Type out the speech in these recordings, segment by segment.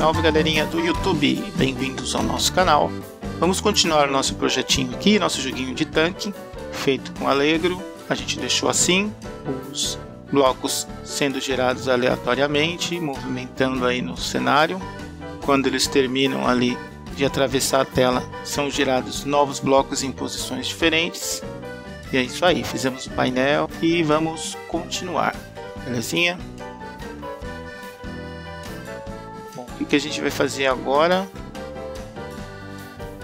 Salve galerinha do YouTube, bem-vindos ao nosso canal. Vamos continuar nosso projetinho aqui, nosso joguinho de tanque, feito com Allegro. A gente deixou assim, os blocos sendo gerados aleatoriamente, movimentando aí no cenário. Quando eles terminam ali de atravessar a tela, são gerados novos blocos em posições diferentes. E é isso aí, fizemos o painel e vamos continuar, belezinha? o que a gente vai fazer agora?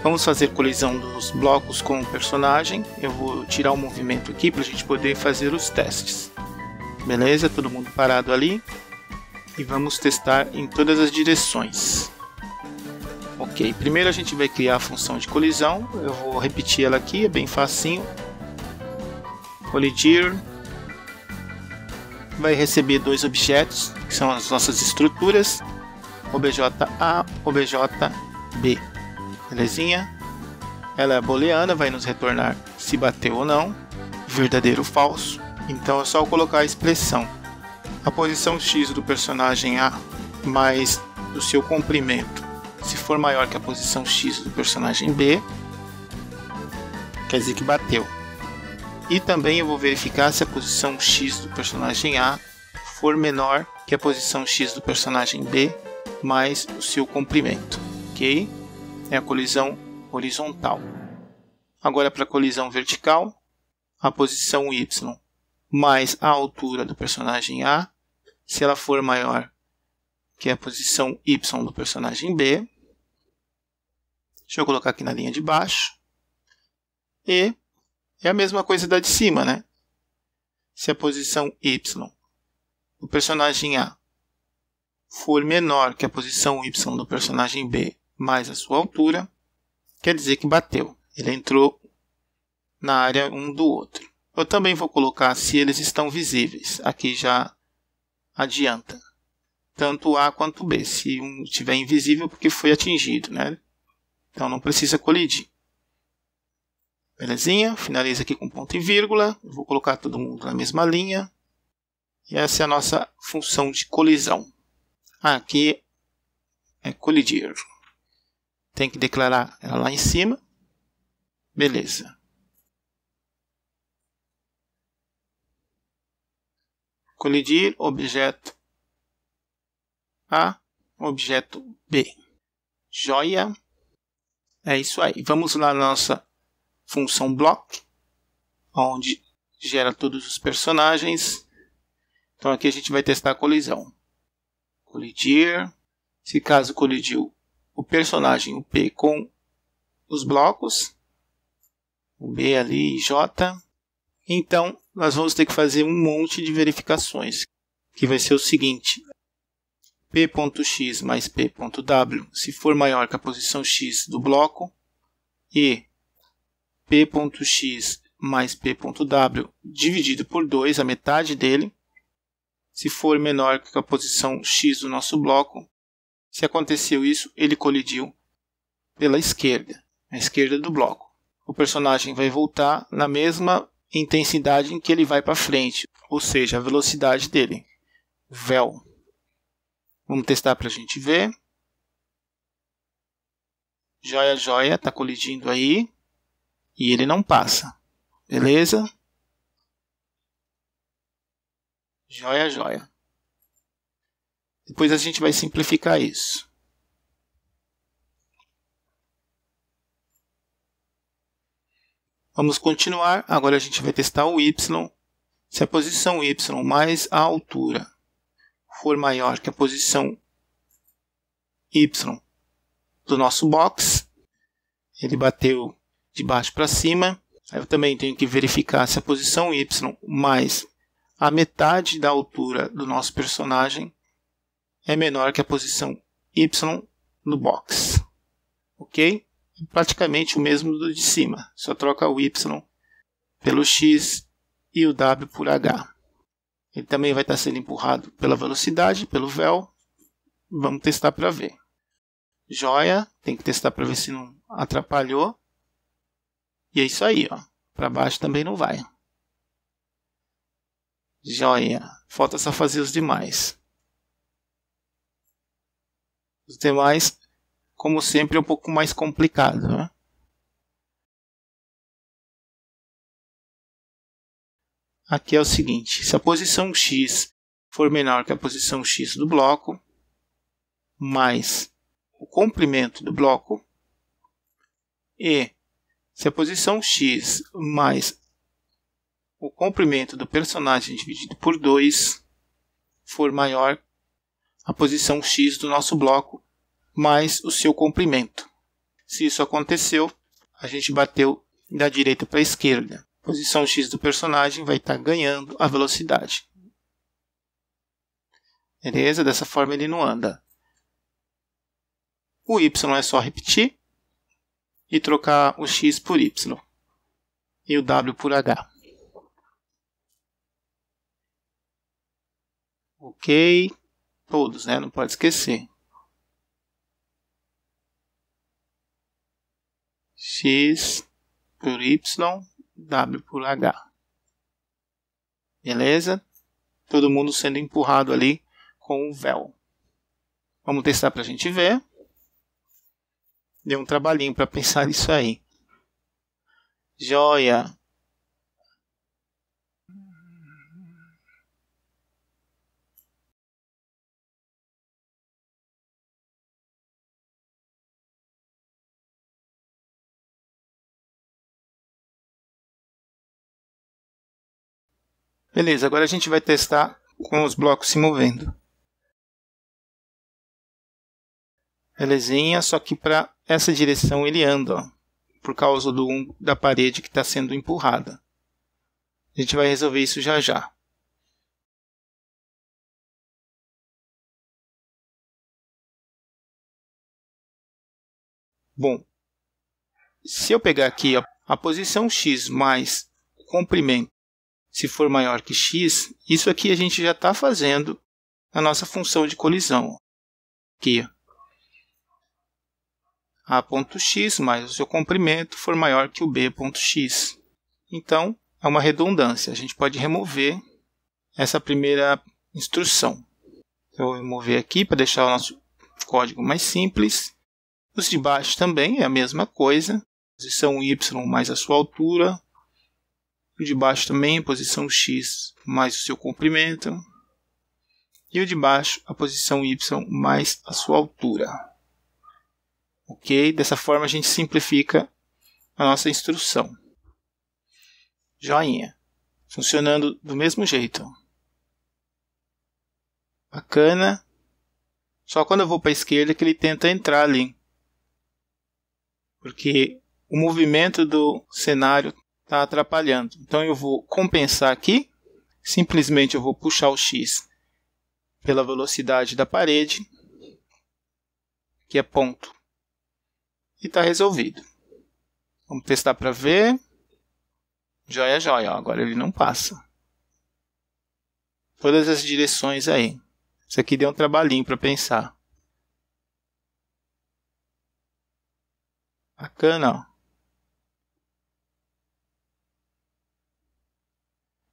Vamos fazer colisão dos blocos com o personagem. Eu vou tirar o movimento aqui para a gente poder fazer os testes. Beleza? Todo mundo parado ali. E vamos testar em todas as direções. Ok, primeiro a gente vai criar a função de colisão. Eu vou repetir ela aqui, é bem facinho. Colidir vai receber dois objetos, que são as nossas estruturas. OBJA, OBJB. Belezinha? Ela é booleana, vai nos retornar se bateu ou não, verdadeiro ou falso. Então é só colocar a expressão. A posição x do personagem A mais do seu comprimento, se for maior que a posição x do personagem B, quer dizer que bateu. E também eu vou verificar se a posição x do personagem A for menor que a posição x do personagem B, mais o seu comprimento, ok? É a colisão horizontal. Agora, para a colisão vertical, a posição Y mais a altura do personagem A, se ela for maior que a posição Y do personagem B, deixa eu colocar aqui na linha de baixo, e é a mesma coisa da de cima, né? Se a posição Y do personagem A for menor que a posição Y do personagem B mais a sua altura, quer dizer que bateu. Ele entrou na área um do outro. Eu também vou colocar se eles estão visíveis. Aqui já adianta. Tanto A quanto B. Se um estiver invisível, porque foi atingido, né? Então não precisa colidir. Belezinha? Finaliza aqui com ponto e vírgula. Eu vou colocar todo mundo na mesma linha. E essa é a nossa função de colisão. Aqui é colidir. Tem que declarar ela lá em cima. Beleza. Colidir objeto A, objeto B. Joia. É isso aí. Vamos lá na nossa função block, onde gera todos os personagens. Então aqui a gente vai testar a colisão colidir. Se caso colidiu o personagem, o P, com os blocos, o B ali e J, então nós vamos ter que fazer um monte de verificações, que vai ser o seguinte: p.x mais p.w, se for maior que a posição x do bloco, e p.x mais p.w dividido por 2, a metade dele, se for menor que a posição x do nosso bloco. Se aconteceu isso, ele colidiu pela esquerda, a esquerda do bloco. O personagem vai voltar na mesma intensidade em que ele vai para frente, ou seja, a velocidade dele. Vel. Vamos testar para a gente ver. Joia, joia, está colidindo aí. E ele não passa. Beleza? Joia, joia. Depois a gente vai simplificar isso. Vamos continuar. Agora a gente vai testar o y. Se a posição y mais a altura for maior que a posição y do nosso box, ele bateu de baixo para cima. Eu também tenho que verificar se a posição y mais a metade da altura do nosso personagem é menor que a posição Y no box. Ok? Praticamente o mesmo do de cima, só troca o Y pelo X e o W por H. Ele também vai estar sendo empurrado pela velocidade, pelo véu. Vamos testar para ver. Joia, tem que testar para ver se não atrapalhou. E é isso aí, ó. Para baixo também não vai. Joia. Falta só fazer os demais. Os demais, como sempre, é um pouco mais complicado, né? Aqui é o seguinte: se a posição x for menor que a posição x do bloco, mais o comprimento do bloco, e se a posição x mais o comprimento do personagem dividido por 2 for maior a posição x do nosso bloco mais o seu comprimento. Se isso aconteceu, a gente bateu da direita para a esquerda. A posição x do personagem vai estar tá ganhando a velocidade. Beleza? Dessa forma ele não anda. O y é só repetir e trocar o x por y e o w por h. ok, todos, né? Não pode esquecer. X por Y, W por H. Beleza? Todo mundo sendo empurrado ali com o véu. Vamos testar para a gente ver. Deu um trabalhinho para pensar isso aí. Joia. Beleza, agora a gente vai testar com os blocos se movendo. Belezinha, só que para essa direção ele anda, ó, por causa do, da parede que está sendo empurrada. A gente vai resolver isso já já. Bom, se eu pegar aqui ó, a posição x mais o comprimento se for maior que x, isso aqui a gente já está fazendo na nossa função de colisão. Aqui, a.x mais o seu comprimento for maior que o b.x. Então, é uma redundância. A gente pode remover essa primeira instrução. Então, eu vou remover aqui para deixar o nosso código mais simples. Os de baixo também é a mesma coisa. Posição y mais a sua altura, o de baixo também, a posição X mais o seu comprimento. E o de baixo, a posição Y mais a sua altura. Ok? Dessa forma a gente simplifica a nossa instrução. Joinha. Funcionando do mesmo jeito. Bacana. Só quando eu vou para a esquerda que ele tenta entrar ali. Porque o movimento do cenário está atrapalhando. Então eu vou compensar aqui, simplesmente eu vou puxar o X pela velocidade da parede, que é ponto. E está resolvido. Vamos testar para ver. Joia, joia. Agora ele não passa. Todas as direções aí. Isso aqui deu um trabalhinho para pensar. Bacana, ó.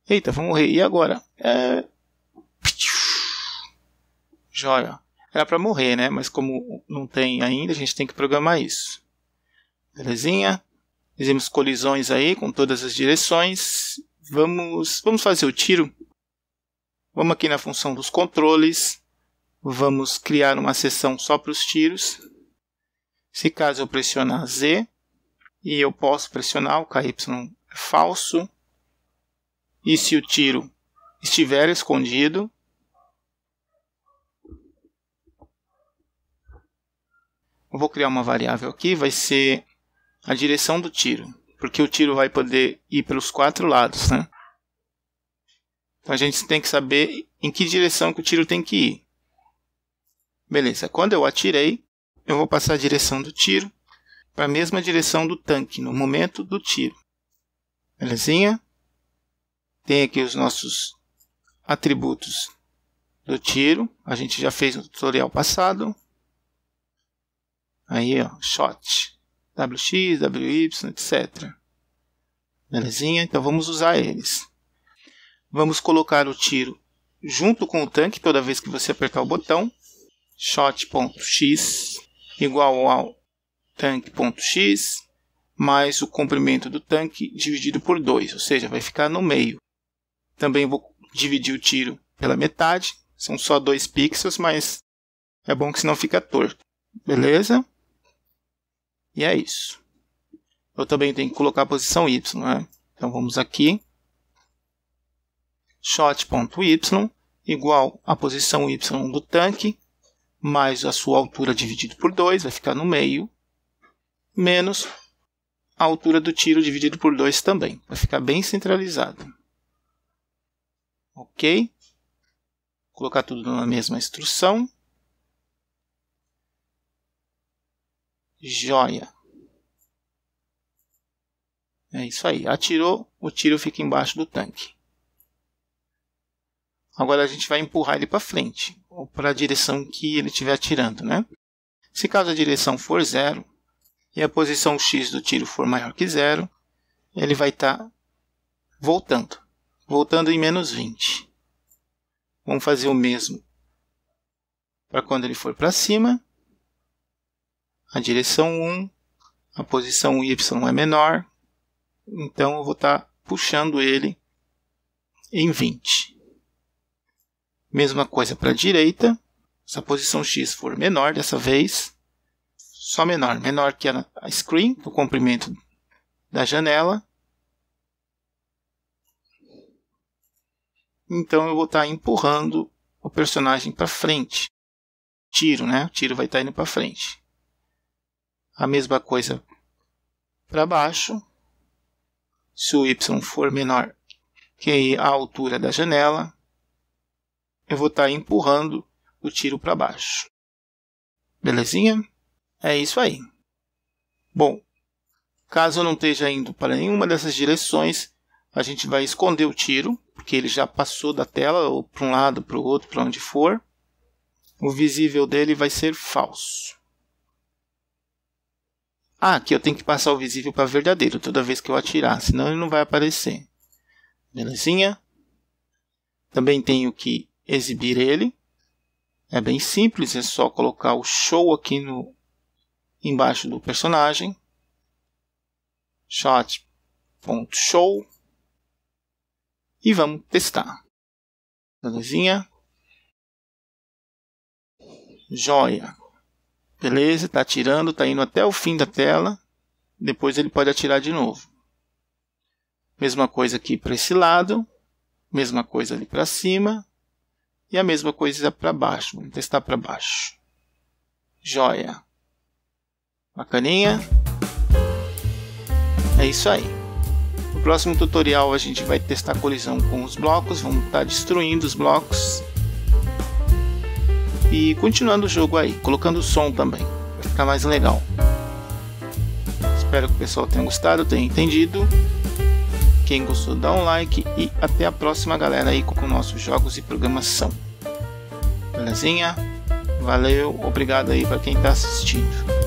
Eita, vou morrer. E agora? É... Joia. Era para morrer, né? Mas como não tem ainda, a gente tem que programar isso. Belezinha? Fizemos colisões aí com todas as direções. Vamos, vamos fazer o tiro. Vamos aqui na função dos controles. Vamos criar uma seção só para os tiros. Se caso eu pressionar Z, e eu posso pressionar, o KY é falso. E se o tiro estiver escondido, eu vou criar uma variável aqui, vai ser a direção do tiro, porque o tiro vai poder ir pelos quatro lados, né? Então a gente tem que saber em que direção que o tiro tem que ir. Beleza, quando eu atirei, eu vou passar a direção do tiro para a mesma direção do tanque no momento do tiro. Belezinha? tem aqui os nossos atributos do tiro. A gente já fez no tutorial passado. Aí, ó, shot, WX, WY, etc. Belezinha? Então vamos usar eles. Vamos colocar o tiro junto com o tanque toda vez que você apertar o botão. Shot.x igual ao tanque.x mais o comprimento do tanque dividido por 2, ou seja, vai ficar no meio. Também vou dividir o tiro pela metade. São só dois pixels, mas é bom que senão fica torto. Beleza? E é isso. Eu também tenho que colocar a posição Y, né? Então vamos aqui. Shot.y igual a posição Y do tanque, mais a sua altura dividido por 2, vai ficar no meio, menos a altura do tiro dividido por 2 também. Vai ficar bem centralizado. Ok. Colocar tudo na mesma instrução. Joia. É isso aí. Atirou, o tiro fica embaixo do tanque. Agora a gente vai empurrar ele para frente, ou para a direção que ele estiver atirando, né? Se caso a direção for zero e a posição x do tiro for maior que zero, ele vai estar tá voltando voltando em menos 20. Vamos fazer o mesmo para quando ele for para cima. A direção 1, a posição Y é menor, então eu vou estar tá puxando ele em 20. Mesma coisa para a direita, se a posição X for menor dessa vez, só menor, menor que a screen, o comprimento da janela, então eu vou estar tá empurrando o personagem para frente. Tiro, né? O tiro vai estar tá indo para frente. A mesma coisa para baixo. Se o y for menor que a altura da janela, eu vou estar tá empurrando o tiro para baixo. Belezinha? É isso aí. Bom, caso eu não esteja indo para nenhuma dessas direções, a gente vai esconder o tiro, porque ele já passou da tela, ou para um lado, para o outro, para onde for. O visível dele vai ser falso. Ah, aqui eu tenho que passar o visível para verdadeiro toda vez que eu atirar, senão ele não vai aparecer. Belezinha? Também tenho que exibir ele. É bem simples, é só colocar o show aqui no embaixo do personagem. Shot.show e vamos testar. Belezinha? Joia. Beleza, está atirando, está indo até o fim da tela. Depois ele pode atirar de novo. Mesma coisa aqui para esse lado. Mesma coisa ali para cima. E a mesma coisa para baixo. Vamos testar para baixo. Joia. Bacaninha. É isso aí. No próximo tutorial a gente vai testar colisão com os blocos, vamos estar tá destruindo os blocos. E continuando o jogo aí, colocando som também, vai ficar mais legal. Espero que o pessoal tenha gostado, tenha entendido. Quem gostou dá um like e até a próxima galera aí com nossos jogos e programação. Belezinha? Valeu, obrigado aí para quem está assistindo.